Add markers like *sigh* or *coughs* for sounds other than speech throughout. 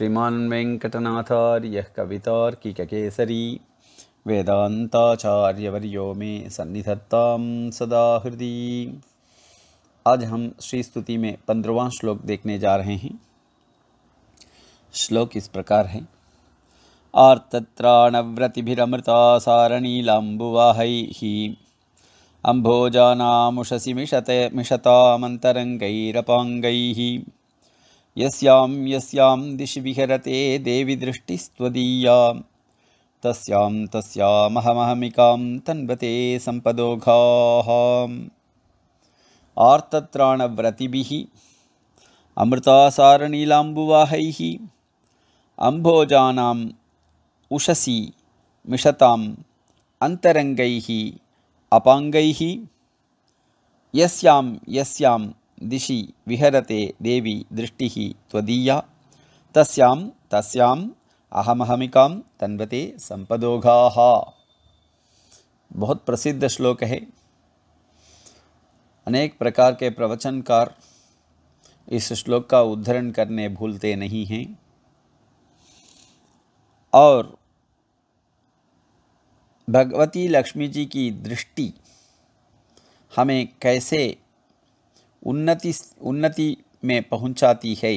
श्रीमान वेङ्कटनाथार्यः कवितार्किककेसरी वेदांताचार्यवर्यो में सन्निधत्ता सदा हृदय आज हम श्री स्तुति में पंद्रवा श्लोक देखने जा रहे हैं श्लोक इस प्रकार है आर्तत्राणव्रतिभिरमृता सारणीलाम्बुवाहैः अम्भोजानामुषसि मिषते मिषतामन्तरङ्गैरपाङ्गैः यस्यां यस्यां दिशि विहरते देवि देविदृष्टिस्त्वदीयां तस्यां तस्यामहमहमिकां तन्वते सम्पदोघाः आर्तत्राणव्रतिभिः अमृतासारनीलाम्बुवाहैः अम्भोजानाम् उषसि मिषताम् अन्तरङ्गैः अपाङ्गैः यस्यां यस्यां दिशि विहरते देवी दृष्टि तदीया तस्यां तस्यां अहमहमिका तन्वते संपदोघा बहुत प्रसिद्ध श्लोक है अनेक प्रकार के प्रवचनकार इस श्लोक का उद्धरण करने भूलते नहीं हैं और भगवती लक्ष्मी जी की दृष्टि हमें कैसे उन्नति उन्नति में पहुंचाती है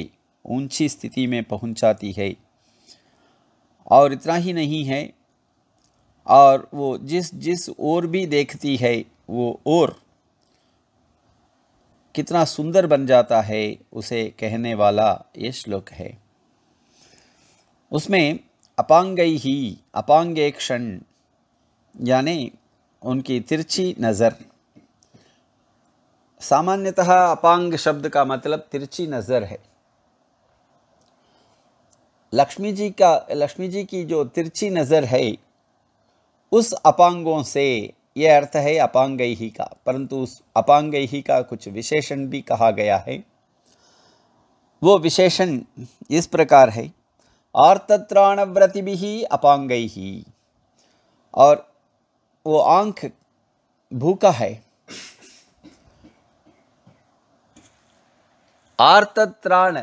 ऊंची स्थिति में पहुंचाती है और इतना ही नहीं है और वो जिस जिस ओर भी देखती है वो ओर कितना सुंदर बन जाता है उसे कहने वाला ये श्लोक है उसमें अपांगई ही अपांगे क्षण यानी उनकी तिरछी नज़र सामान्यतः अपांग शब्द का मतलब तिरछी नज़र है लक्ष्मी जी का लक्ष्मी जी की जो तिरछी नज़र है उस अपांगों से यह अर्थ है अपांगई ही का परंतु उस अपांग ही का कुछ विशेषण भी कहा गया है वो विशेषण इस प्रकार है व्रति भी अपांगई ही और वो आंख भूखा है आर्तत्राण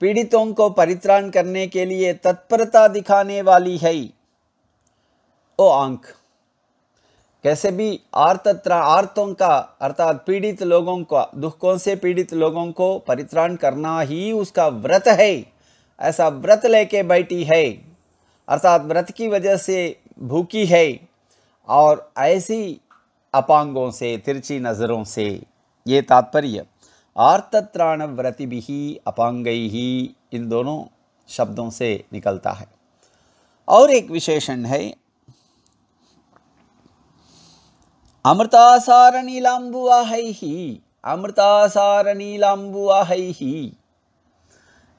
पीड़ितों को परित्राण करने के लिए तत्परता दिखाने वाली है ओ आंख कैसे भी आर्तत्रा आर्तों का अर्थात पीड़ित लोगों का दुखों से पीड़ित लोगों को परित्राण करना ही उसका व्रत है ऐसा व्रत लेके बैठी है अर्थात व्रत की वजह से भूखी है और ऐसी अपांगों से तिरछी नज़रों से ये तात्पर्य आर्तत्राण भी अपांगई ही इन दोनों शब्दों से निकलता है और एक विशेषण है अमृतासार नीलांबुआ ही अमृतासार ही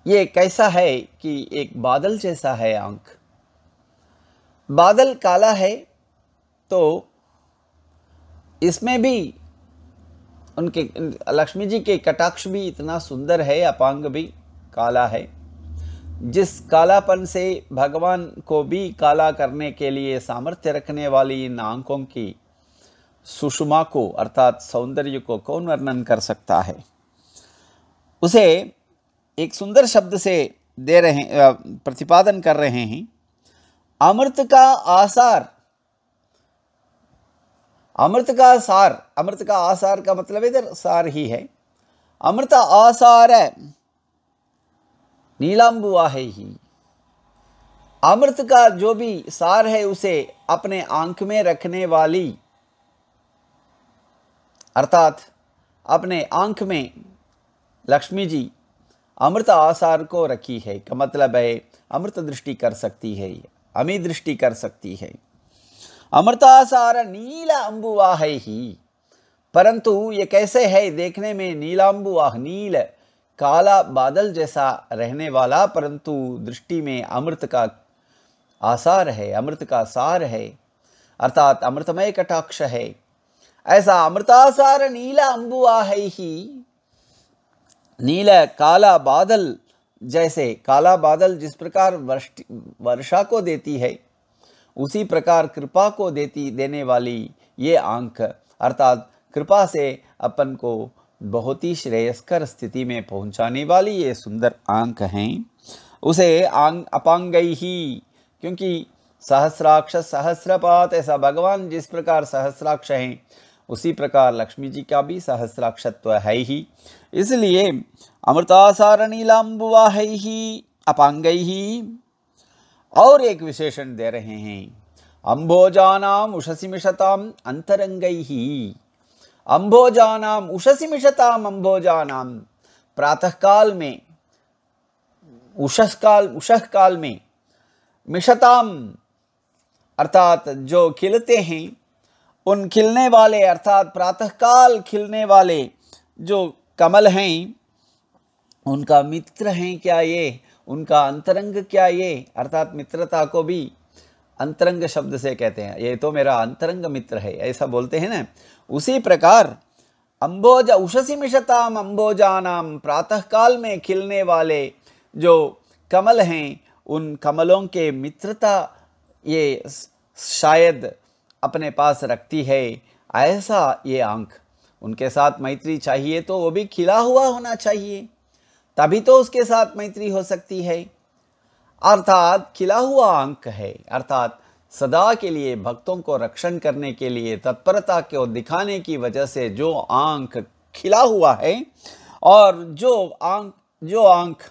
ये कैसा है कि एक बादल जैसा है आंख बादल काला है तो इसमें भी उनके लक्ष्मी जी के कटाक्ष भी इतना सुंदर है अपांग भी काला है जिस कालापन से भगवान को भी काला करने के लिए सामर्थ्य रखने वाली इन आंखों की सुषमा को अर्थात सौंदर्य को कौन वर्णन कर सकता है उसे एक सुंदर शब्द से दे रहे प्रतिपादन कर रहे हैं अमृत का आसार अमृत का सार अमृत का आसार का मतलब इधर सार ही है अमृत आसार नीलाम्बुआ है ही अमृत का जो भी सार है उसे अपने आंख में रखने वाली अर्थात अपने आंख में लक्ष्मी जी अमृत आसार को रखी है का मतलब है अमृत दृष्टि कर सकती है अमी दृष्टि कर सकती है अमृतासार नीला अम्बुवाह ही परंतु ये कैसे है देखने में नीलाम्बुवाह नील काला बादल जैसा रहने वाला परंतु दृष्टि में अमृत का आसार है अमृत का सार है अर्थात अमृतमय कटाक्ष है ऐसा अमृतासार नीला अम्बुआह ही नील काला बादल जैसे काला बादल जिस प्रकार वर्षा को देती है उसी प्रकार कृपा को देती देने वाली ये आंख अर्थात कृपा से अपन को बहुत ही श्रेयस्कर स्थिति में पहुंचाने वाली ये सुंदर आंख हैं उसे आंग अपांगई ही क्योंकि सहस्राक्ष सहस्रपात ऐसा भगवान जिस प्रकार सहस्राक्ष हैं उसी प्रकार लक्ष्मी जी का भी सहस्राक्षत्व है ही इसलिए अमृतासारणीलाम्बुवा है ही अपांगई ही और एक विशेषण दे रहे हैं अंबोजानाम उषसी मिषताम अंतरंग ही अंबोजानाम उषसि मिषताम अंबोजानाम प्रातःकाल में उषस काल उषह काल में मिषताम अर्थात जो खिलते हैं उन खिलने वाले अर्थात प्रातःकाल खिलने वाले जो कमल हैं उनका मित्र हैं क्या ये उनका अंतरंग क्या ये अर्थात मित्रता को भी अंतरंग शब्द से कहते हैं ये तो मेरा अंतरंग मित्र है ऐसा बोलते हैं ना उसी प्रकार अंबोज उषसी मिशताम अम्बोजानाम प्रातःकाल में खिलने वाले जो कमल हैं उन कमलों के मित्रता ये शायद अपने पास रखती है ऐसा ये आंख उनके साथ मैत्री चाहिए तो वो भी खिला हुआ होना चाहिए तभी तो उसके साथ मैत्री हो सकती है अर्थात खिला हुआ अंक है अर्थात सदा के लिए भक्तों को रक्षण करने के लिए तत्परता को दिखाने की वजह से जो आंख खिला हुआ है और जो आंख जो आंख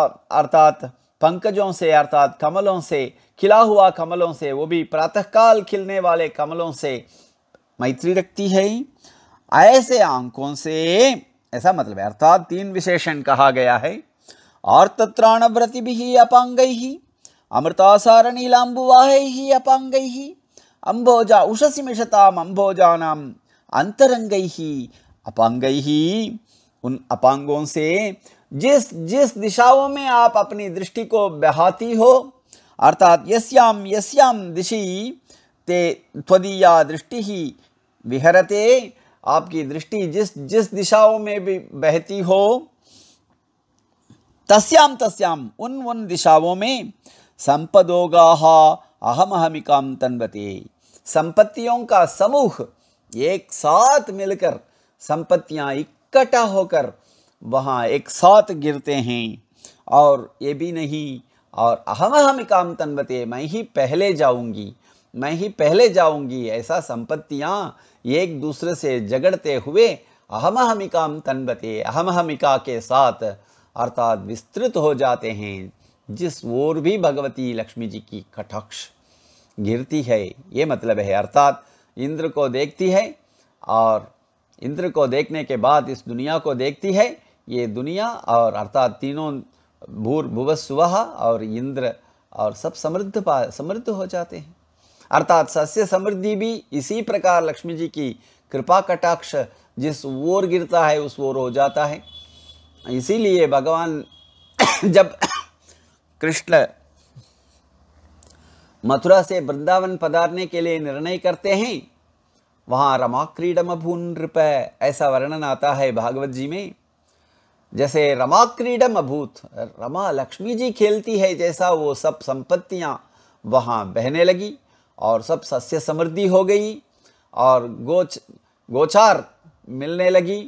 अर्थात पंकजों से अर्थात कमलों से खिला हुआ कमलों से वो भी प्रातःकाल खिलने वाले कमलों से मैत्री रखती है ऐसे आंखों से ऐसा मतलब है अर्थात तीन विशेषण कहा गया है और तत्राण व्रति भी अपांग ही अमृतासार नीलाम्बुवाहे ही अपांग ही अंबोजा उषसी मिषताम अंबोजानाम अंतरंग ही अपांग ही उन अपांगों से जिस जिस दिशाओं में आप अपनी दृष्टि को बहाती हो अर्थात यस्याम यस्याम दिशि ते त्वदीया दृष्टि ही विहरते आपकी दृष्टि जिस जिस दिशाओं में भी बहती हो तस्याम तस्याम उन उन दिशाओं में संपदोगा अहम अहमिकाम तनबते संपत्तियों का समूह एक साथ मिलकर संपत्तियां इकट्ठा होकर वहाँ एक साथ गिरते हैं और ये भी नहीं और अहम अहमिकाम तनबते मैं ही पहले जाऊंगी मैं ही पहले जाऊंगी ऐसा संपत्तियाँ एक दूसरे से झगड़ते हुए अहम हमिकाम तनबते अहम हमिका के साथ अर्थात विस्तृत हो जाते हैं जिस ओर भी भगवती लक्ष्मी जी की कटाक्ष गिरती है ये मतलब है अर्थात इंद्र को देखती है और इंद्र को देखने के बाद इस दुनिया को देखती है ये दुनिया और अर्थात तीनों भूर भुवस्वह और इंद्र और सब समृद्ध पा समृद्ध हो जाते हैं अर्थात सस्य समृद्धि भी इसी प्रकार लक्ष्मी जी की कृपा कटाक्ष जिस ओर गिरता है उस ओर हो जाता है इसीलिए भगवान *coughs* जब *coughs* कृष्ण मथुरा से वृंदावन पधारने के लिए निर्णय करते हैं वहाँ रमा क्रीडम भून नृप ऐसा वर्णन आता है भागवत जी में जैसे रमा क्रीडम अभूत रमा लक्ष्मी जी खेलती है जैसा वो सब संपत्तियाँ वहाँ बहने लगी और सब सस्य समृद्धि हो गई और गोच गोचार मिलने लगी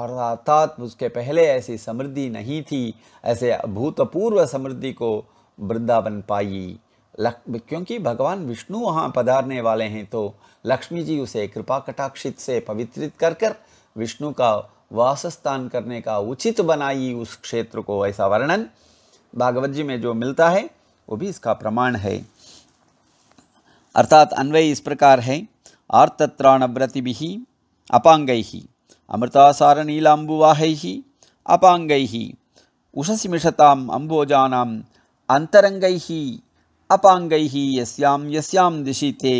और अर्थात उसके पहले ऐसी समृद्धि नहीं थी ऐसे अभूतपूर्व समृद्धि को वृंदावन पाई क्योंकि भगवान विष्णु वहाँ पधारने वाले हैं तो लक्ष्मी जी उसे कृपा कटाक्षित से पवित्रित कर कर विष्णु का वास स्थान करने का उचित बनाई उस क्षेत्र को ऐसा वर्णन भागवत जी में जो मिलता है वो भी इसका प्रमाण है अर्थात अन्वय इस प्रकार है आर्तत्राणव्रतिभिः अपाङ्गैः अमृतासारनीलाम्बुवाहैः अपाङ्गैः उषसि मिषताम् अम्बोजानाम् अन्तरङ्गैः अंतरंग यस्यां यस्यां दिशि ते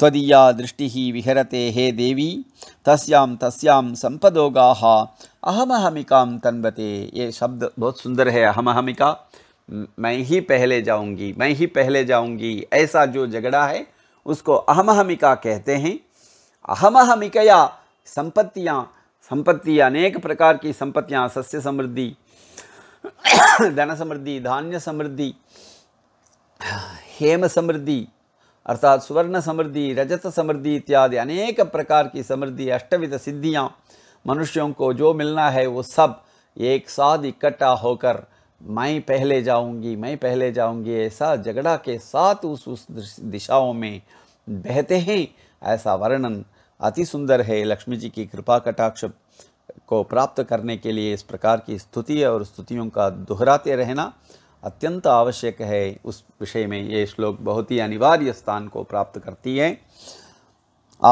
तदीया दृष्टि विहरते हे देवी तस्यां तस्यां सम्पदोगाः अहमहमिका तन्वते ये शब्द बहुत सुंदर है अहमहमिका मैं ही पहले जाऊंगी मैं ही पहले जाऊंगी ऐसा जो झगड़ा है उसको अहमहमिका कहते हैं अहमहमिकया संपत्तियाँ संपत्ति अनेक प्रकार की संपत्तियाँ सस्य समृद्धि धन समृद्धि धान्य समृद्धि हेम समृद्धि अर्थात सुवर्ण समृद्धि रजत समृद्धि इत्यादि अनेक प्रकार की समृद्धि अष्टविध सिद्धियाँ मनुष्यों को जो मिलना है वो सब एक साथ इकट्ठा होकर मैं पहले जाऊंगी मैं पहले जाऊंगी ऐसा झगड़ा के साथ उस उस दिशाओं में बहते हैं ऐसा वर्णन अति सुंदर है लक्ष्मी जी की कृपा कटाक्ष को प्राप्त करने के लिए इस प्रकार की स्तुति और स्तुतियों का दोहराते रहना अत्यंत आवश्यक है उस विषय में ये श्लोक बहुत ही अनिवार्य स्थान को प्राप्त करती है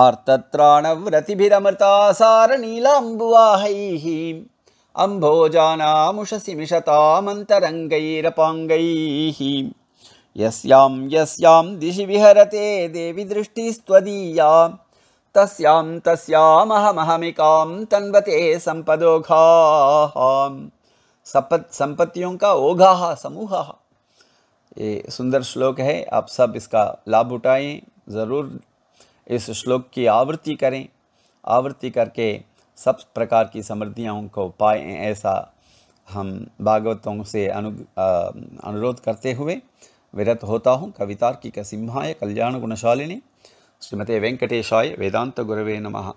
आर्तत्राणव्रतिभिरमृता सारनीलाम्बुवाहैः अम्भोजानामुषसि मिषतामन्तरङ्गैरपाङ्गैः यस्यां यस्यां दिशि विहरते देवि दृष्टिस्त्वदीया तस्यां तस्यामहमहमिकां तन्वते सम्पदोघाः सपत संपत्तियों का ओघा समूह ये सुंदर श्लोक है आप सब इसका लाभ उठाएं ज़रूर इस श्लोक की आवृत्ति करें आवृत्ति करके सब प्रकार की समृद्धियों को पाएँ ऐसा हम भागवतों से अनु अनुरोध करते हुए विरत होता हूँ कवितार की कसिम्हाय कल्याण गुणशालिनी श्रीमते वेंकटेशाय वेदांत गुरवे नमः